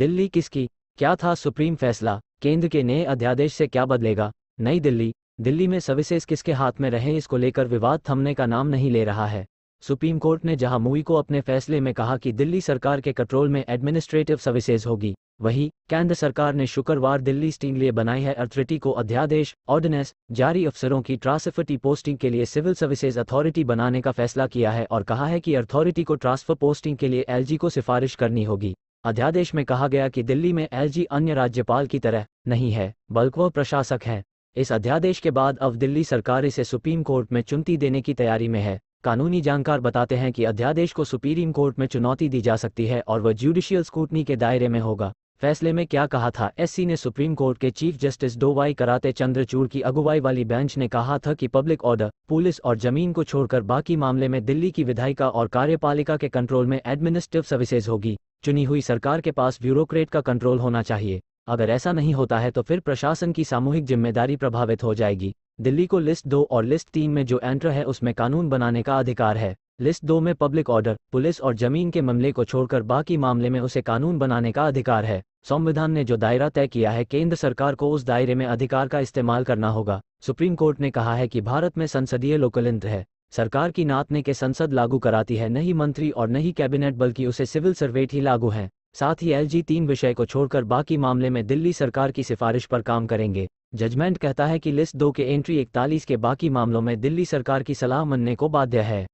दिल्ली किसकी क्या था सुप्रीम फैसला केंद्र के नए अध्यादेश से क्या बदलेगा नई दिल्ली दिल्ली में सर्विसेज किसके हाथ में रहे इसको लेकर विवाद थमने का नाम नहीं ले रहा है सुप्रीम कोर्ट ने जहां मुई को अपने फैसले में कहा कि दिल्ली सरकार के कंट्रोल में एडमिनिस्ट्रेटिव सर्विसेज होगी वहीं केंद्र सरकार ने शुक्रवार दिल्ली स्टीम लिए बनाई है अथॉरिटी को अध्यादेश ऑर्डिनेंस जारी अफसरों की ट्रांसफर्टी पोस्टिंग के लिए सिविल सर्विसेज अथॉरिटी बनाने का फैसला किया है और कहा है कि अथॉरिटी को ट्रांसफर पोस्टिंग के लिए एलजी को सिफारिश करनी होगी अध्यादेश में कहा गया कि दिल्ली में एलजी अन्य राज्यपाल की तरह नहीं है बल्कि वह प्रशासक हैं इस अध्यादेश के बाद अब दिल्ली सरकार इसे सुप्रीम कोर्ट में चुनती देने की तैयारी में है कानूनी जानकार बताते हैं कि अध्यादेश को सुप्रीम कोर्ट में चुनौती दी जा सकती है और वह ज्यूडिशियल स्कूटनी के दायरे में होगा फैसले में क्या कहा था एससी ने सुप्रीम कोर्ट के चीफ जस्टिस डोवाई कराते चंद्रचूड़ की अगुवाई वाली बेंच ने कहा था कि पब्लिक ऑर्डर पुलिस और जमीन को छोड़कर बाकी मामले में दिल्ली की विधायिका और कार्यपालिका के कंट्रोल में एडमिनिस्ट्रेटिव सर्विसेज होगी चुनी हुई सरकार के पास ब्यूरोक्रेट का कंट्रोल होना चाहिए अगर ऐसा नहीं होता है तो फिर प्रशासन की सामूहिक जिम्मेदारी प्रभावित हो जाएगी दिल्ली को लिस्ट दो और लिस्ट तीन में जो एंट्र है उसमें कानून बनाने का अधिकार है लिस्ट दो में पब्लिक ऑर्डर पुलिस और जमीन के मामले को छोड़कर बाकी मामले में उसे कानून बनाने का अधिकार है संविधान ने जो दायरा तय किया है केंद्र सरकार को उस दायरे में अधिकार का इस्तेमाल करना होगा सुप्रीम कोर्ट ने कहा है कि भारत में संसदीय लोकतंत्र है सरकार की नातने के संसद लागू कराती है नहीं मंत्री और नहीं कैबिनेट बल्कि उसे सिविल सर्वेट ही लागू है साथ ही एलजी तीन विषय को छोड़कर बाकी मामले में दिल्ली सरकार की सिफारिश पर काम करेंगे जजमेंट कहता है कि लिस्ट दो के एंट्री इकतालीस के बाकी मामलों में दिल्ली सरकार की सलाह मनने को बाध्य है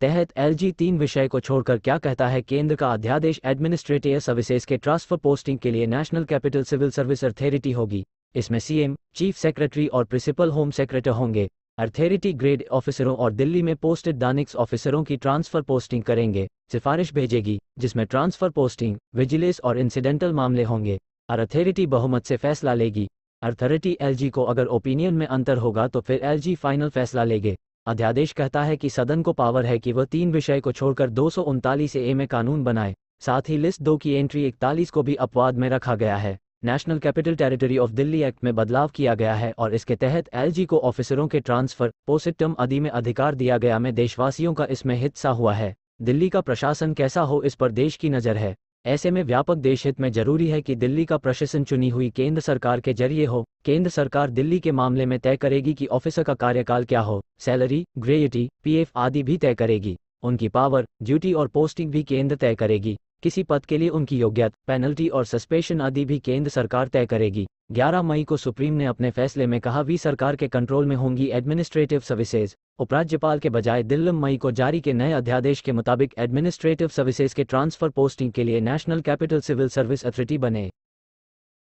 तहत एलजी तीन विषय को छोड़कर क्या कहता है केंद्र का अध्यादेश एडमिनिस्ट्रेटिव सर्विसेज के ट्रांसफर पोस्टिंग के लिए national capital civil service authority होगी इसमें सीएम चीफ सेक्रेटरी और प्रिंसिपल होम सेक्रेटरी होंगे अथॉरिटी ग्रेड ऑफिसरों और दिल्ली में पोस्टेड दानिक्स ऑफिसरों की ट्रांसफर पोस्टिंग करेंगे सिफारिश भेजेगी जिसमें ट्रांसफर पोस्टिंग विजिलेंस और इंसिडेंटल मामले होंगे और अथॉरिटी बहुमत से फैसला लेगी अथॉरिटी एलजी को अगर ओपिनियन में अंतर होगा तो फिर एलजी फाइनल फैसला लेगे अध्यादेश कहता है कि सदन को पावर है कि वह तीन विषय को छोड़कर दो सौ ए में कानून बनाए साथ ही लिस्ट दो की एंट्री इकतालीस को भी अपवाद में रखा गया है national capital territory of Delhi act में बदलाव किया गया है और इसके तहत एलजी को ऑफिसरों के ट्रांसफर पोसिटम आदि में अधिकार दिया गया में देशवासियों का इसमें हिस्सा हुआ है दिल्ली का प्रशासन कैसा हो इस पर देश की नज़र है ऐसे में व्यापक देशहित में जरूरी है कि दिल्ली का प्रशासन चुनी हुई केंद्र सरकार के जरिए हो केंद्र सरकार दिल्ली के मामले में तय करेगी कि ऑफिसर का कार्यकाल क्या हो सैलरी ग्रेयुटी पीएफ आदि भी तय करेगी उनकी पावर ड्यूटी और पोस्टिंग भी केंद्र तय करेगी किसी पद के लिए उनकी योग्यता पेनल्टी और सस्पेंशन आदि भी केंद्र सरकार तय करेगी 11 मई को सुप्रीम ने अपने फैसले में कहा वी सरकार के कंट्रोल में होंगी एडमिनिस्ट्रेटिव सर्विसेज उपराज्यपाल के बजाय दिल्लम मई को जारी के नए अध्यादेश के मुताबिक एडमिनिस्ट्रेटिव सर्विसेज के ट्रांसफर पोस्टिंग के लिए national capital civil service authority बने